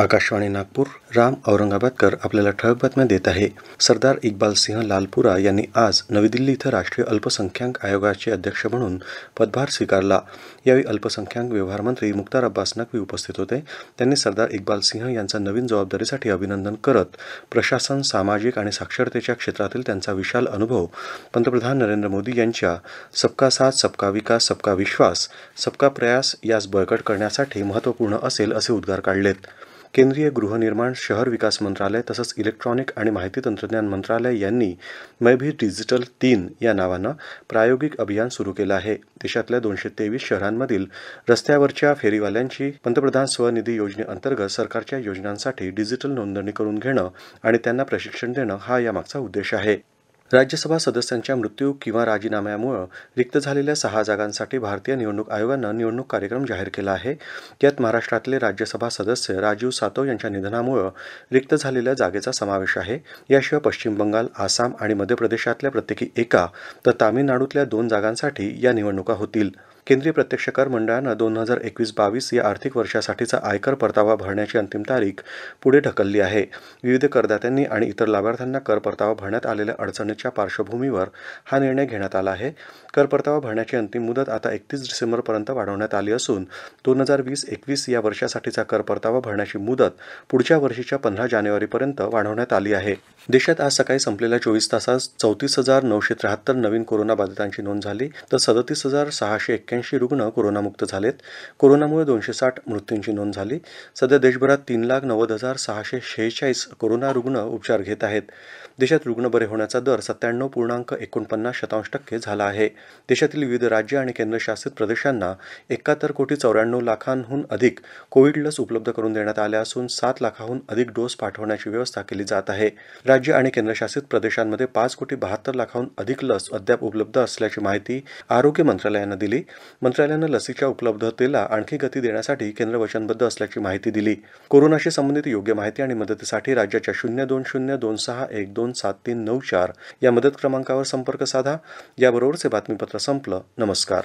आकाशवाणी नागपूर राम औरंगाबादकर आपल्याला ठळक बातम्या देत आहे सरदार इक्बाल सिंह लालपुरा यांनी आज नवी दिल्ली इथं राष्ट्रीय अल्पसंख्याक आयोगाचे अध्यक्ष म्हणून पदभार स्वीकारला यावेळी अल्पसंख्याक व्यवहार मंत्री मुख्तार अब्बास नक्वी उपस्थित होते त्यांनी सरदार इक्बाल सिंह यांचा नवीन जबाबदारीसाठी अभिनंदन करत प्रशासन सामाजिक आणि साक्षरतेच्या क्षेत्रातील त्यांचा विशाल अनुभव पंतप्रधान नरेंद्र मोदी यांच्या सबका साथ सबका विकास सबका विश्वास सबका प्रयास यास बळकट करण्यासाठी महत्त्वपूर्ण असेल असे उद्गार काढलेत केंद्रीय गृहनिर्माण शहर विकास मंत्रालय तसंच इलेक्ट्रॉनिक आणि माहिती तंत्रज्ञान मंत्रालय यांनी मैभी डिजिटल तीन या नावानं प्रायोगिक अभियान सुरू केलं आहे देशातल्या दोनशे तेवीस शहरांमधील रस्त्यावरच्या फेरीवाल्यांची पंतप्रधान स्वनिधी योजनेअंतर्गत सरकारच्या योजनांसाठी डिजिटल नोंदणी करून घेणं आणि त्यांना प्रशिक्षण देणं हा यामागचा उद्देश आहे राज्यसभा सदस्यांच्या मृत्यू किंवा राजीनाम्यामुळं रिक्त झालेल्या सहा जागांसाठी भारतीय निवडणूक आयोगानं निवडणूक कार्यक्रम जाहीर केला आहे यात महाराष्ट्रातले राज्यसभा सदस्य राजीव सातव यांच्या निधनामुळं रिक्त झालेल्या जागेचा समावेश आहे याशिवाय पश्चिम बंगाल आसाम आणि मध्य प्रदेशातल्या प्रत्येकी एका तर तामिळनाडूतल्या दोन जागांसाठी या निवडणुका होतील केंद्रीय प्रत्यक्ष कर मंडळानं दोन हजार एकवीस बावीस या आर्थिक वर्षासाठीचा आयकर परतावा भरण्याची अंतिम तारीख पुढे ढकलली आहे विविध करदात्यांनी आणि इतर लाभार्थ्यांना कर परतावा भरण्यात आलेल्या अडचणीच्या पार्श्वभूमीवर हा निर्णय घेण्यात आला आहे कर परतावा भरण्याची अंतिम मुदत आता एकतीस डिसेंबरपर्यंत वाढवण्यात आली असून दोन हजार वीस एकवीस या वर्षासाठीचा कर परतावा भरण्याची मुदत पुढच्या वर्षीच्या पंधरा जानेवारीपर्यंत वाढवण्यात आली आहे देशात आज सकाळी संपलेल्या चोवीस तासात चौतीस हजार नऊशे त्र्याहत्तर नवीन कोरोनाबाधितांची नोंद झाली तर सदतीस हजार सहाशे एक्क्याऐंशी रुग्ण कोरोनामुक्त झालेत कोरोनामुळे दोनशे साठ मृत्यूंची नोंद झाली सध्या देशभरात तीन लाख नव्वद हजार सहाशे शेहेचाळीस कोरोना रुग्ण उपचार घेत आहेत देशात रुग्ण बरे होण्याचा दर सत्त्याण्णव पूर्णांक एकोणपन्नास शतांश टक्के झाला आहे देशातील विविध राज्य आणि केंद्रशासित प्रदेशांना एकाहत्तर कोटी चौऱ्याण्णव लाखांहून अधिक कोविड लस उपलब्ध करून देण्यात आल्या असून सात लाखांहून अधिक डोस पाठवण्याची व्यवस्था केली जात आहे राज्य आणि केंद्रशासित प्रदेशांमध्ये पाच कोटी बहात्तर लाखांहून अधिक लस अद्याप उपलब्ध असल्याची माहिती आरोग्य मंत्रालयानं दिली मंत्रालयानं लसीच्या उपलब्धतेला आणखी गती देण्यासाठी केंद्र वचनबद्ध असल्याची माहिती दिली कोरोनाशी संबंधित योग्य माहिती आणि मदतीसाठी राज्याच्या शून्य दोन शून्य दोन सहा एक दोन सात तीन नऊ चार या मदत क्रमांकावर संपर्क साधा याबरोबरचे बातमीपत्र संपलं नमस्कार